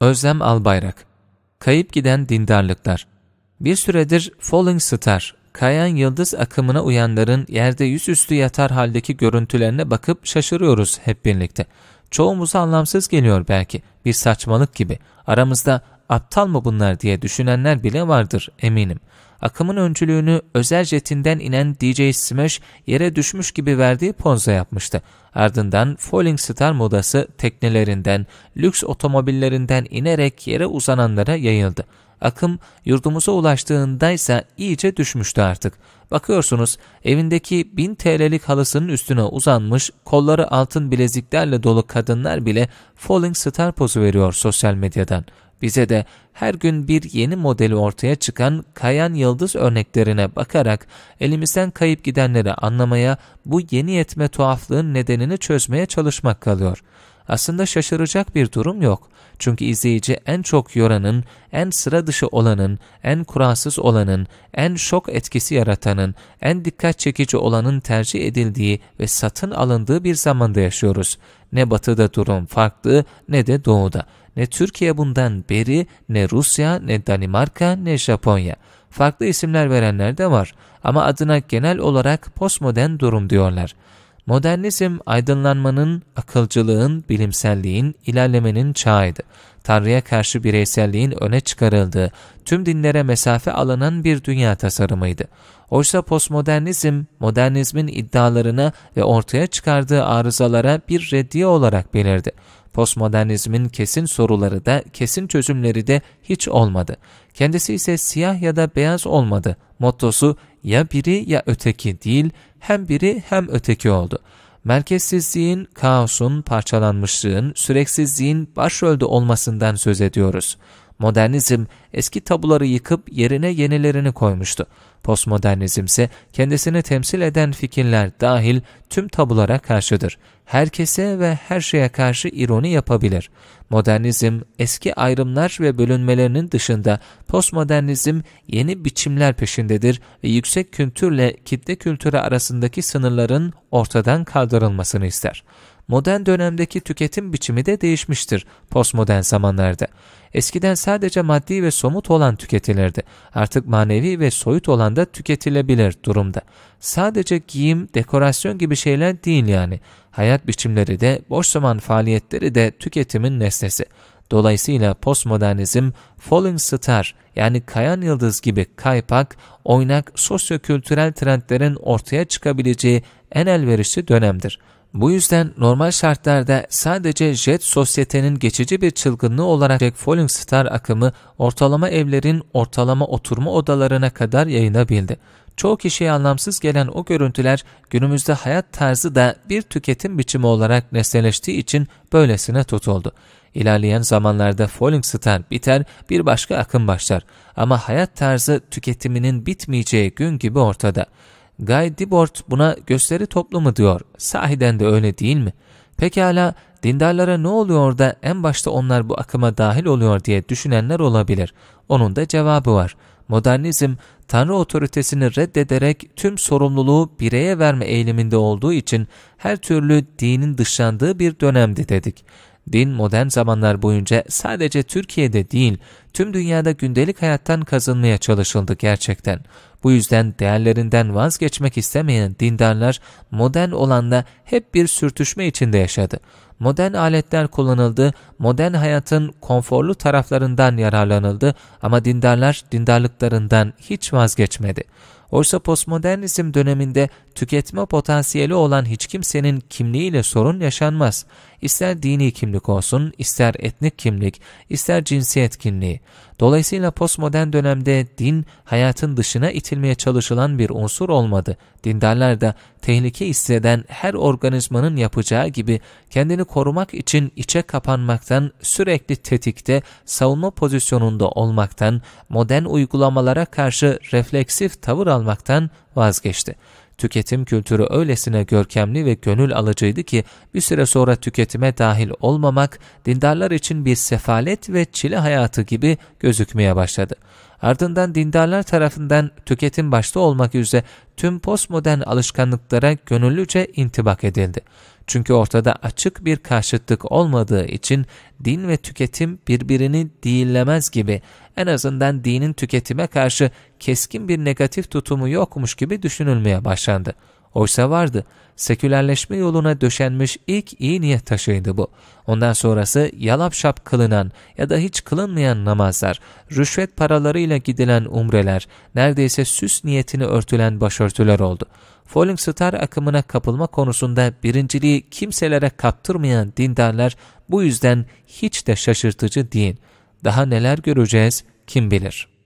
Özlem Albayrak Kayıp giden dindarlıklar Bir süredir Falling Star, kayan yıldız akımına uyanların yerde yüzüstü yatar haldeki görüntülerine bakıp şaşırıyoruz hep birlikte. Çoğumuz anlamsız geliyor belki, bir saçmalık gibi. Aramızda aptal mı bunlar diye düşünenler bile vardır eminim akımın öncülüğünü özel jetinden inen DJ Smash yere düşmüş gibi verdiği ponza yapmıştı. Ardından Falling Star modası teknelerinden, lüks otomobillerinden inerek yere uzananlara yayıldı. Akım yurdumuza ulaştığında ise iyice düşmüştü artık. Bakıyorsunuz evindeki 1000 TL'lik halısının üstüne uzanmış, kolları altın bileziklerle dolu kadınlar bile Falling Star pozu veriyor sosyal medyadan. Bize de her gün bir yeni modeli ortaya çıkan kayan yıldız örneklerine bakarak elimizden kayıp gidenleri anlamaya, bu yeni etme tuhaflığın nedenini çözmeye çalışmak kalıyor. Aslında şaşıracak bir durum yok. Çünkü izleyici en çok yoranın, en sıra dışı olanın, en kuralsız olanın, en şok etkisi yaratanın, en dikkat çekici olanın tercih edildiği ve satın alındığı bir zamanda yaşıyoruz. Ne batıda durum farklı ne de doğuda. Ne Türkiye bundan beri, ne Rusya, ne Danimarka, ne Japonya. Farklı isimler verenler de var ama adına genel olarak postmodern durum diyorlar. Modernizm aydınlanmanın, akılcılığın, bilimselliğin, ilerlemenin çağıydı. Tanrı'ya karşı bireyselliğin öne çıkarıldığı, tüm dinlere mesafe alınan bir dünya tasarımıydı. Oysa postmodernizm, modernizmin iddialarına ve ortaya çıkardığı arızalara bir reddiye olarak belirdi. Postmodernizmin kesin soruları da, kesin çözümleri de hiç olmadı. Kendisi ise siyah ya da beyaz olmadı. Mottosu ya biri ya öteki değil, hem biri hem öteki oldu. Merkezsizliğin, kaosun, parçalanmışlığın, süreksizliğin başrolde olmasından söz ediyoruz. Modernizm eski tabuları yıkıp yerine yenilerini koymuştu. Postmodernizm ise kendisini temsil eden fikirler dahil tüm tabulara karşıdır. Herkese ve her şeye karşı ironi yapabilir. Modernizm eski ayrımlar ve bölünmelerinin dışında postmodernizm yeni biçimler peşindedir ve yüksek kültürle kitle kültürü arasındaki sınırların ortadan kaldırılmasını ister. Modern dönemdeki tüketim biçimi de değişmiştir postmodern zamanlarda. Eskiden sadece maddi ve somut olan tüketilirdi. Artık manevi ve soyut olan da tüketilebilir durumda. Sadece giyim, dekorasyon gibi şeyler değil yani. Hayat biçimleri de, boş zaman faaliyetleri de tüketimin nesnesi. Dolayısıyla postmodernizm Falling Star yani kayan yıldız gibi kaypak, oynak sosyokültürel trendlerin ortaya çıkabileceği en elverişli dönemdir. Bu yüzden normal şartlarda sadece jet sosyetenin geçici bir çılgınlığı olarak Jack Falling Star akımı ortalama evlerin ortalama oturma odalarına kadar yayılabildi. Çoğu kişiye anlamsız gelen o görüntüler günümüzde hayat tarzı da bir tüketim biçimi olarak nesneleştiği için böylesine tutuldu. İlerleyen zamanlarda Falling Star biter, bir başka akım başlar. Ama hayat tarzı tüketiminin bitmeyeceği gün gibi ortada. Guy Dibort buna gösteri toplumu diyor. Sahiden de öyle değil mi? Pekala dindarlara ne oluyor da en başta onlar bu akıma dahil oluyor diye düşünenler olabilir. Onun da cevabı var. Modernizm, Tanrı otoritesini reddederek tüm sorumluluğu bireye verme eğiliminde olduğu için her türlü dinin dışlandığı bir dönemdi dedik. Din modern zamanlar boyunca sadece Türkiye'de değil, tüm dünyada gündelik hayattan kazınmaya çalışıldı gerçekten. Bu yüzden değerlerinden vazgeçmek istemeyen dindarlar modern olanla hep bir sürtüşme içinde yaşadı. Modern aletler kullanıldı, modern hayatın konforlu taraflarından yararlanıldı ama dindarlar dindarlıklarından hiç vazgeçmedi. Oysa postmodernizm döneminde tüketme potansiyeli olan hiç kimsenin kimliğiyle sorun yaşanmaz. İster dini kimlik olsun, ister etnik kimlik, ister cinsiyet kimliği. Dolayısıyla postmodern dönemde din hayatın dışına itilmeye çalışılan bir unsur olmadı. Dindarlar da tehlike hisseden her organizmanın yapacağı gibi kendini korumak için içe kapanmaktan, sürekli tetikte, savunma pozisyonunda olmaktan, modern uygulamalara karşı refleksif tavır almaktan vazgeçti. Tüketim kültürü öylesine görkemli ve gönül alıcıydı ki bir süre sonra tüketime dahil olmamak dindarlar için bir sefalet ve çile hayatı gibi gözükmeye başladı. Ardından dindarlar tarafından tüketim başta olmak üzere tüm postmodern alışkanlıklara gönüllüce intibak edildi. Çünkü ortada açık bir karşıtlık olmadığı için din ve tüketim birbirini değillemez gibi en azından dinin tüketime karşı keskin bir negatif tutumu yokmuş gibi düşünülmeye başlandı. Oysa vardı. Sekülerleşme yoluna döşenmiş ilk iyi niyet taşıydı bu. Ondan sonrası yalap şap kılınan ya da hiç kılınmayan namazlar, rüşvet paralarıyla gidilen umreler, neredeyse süs niyetini örtülen başörtüler oldu. Falling Star akımına kapılma konusunda birinciliği kimselere kaptırmayan dindarlar bu yüzden hiç de şaşırtıcı değil. Daha neler göreceğiz kim bilir.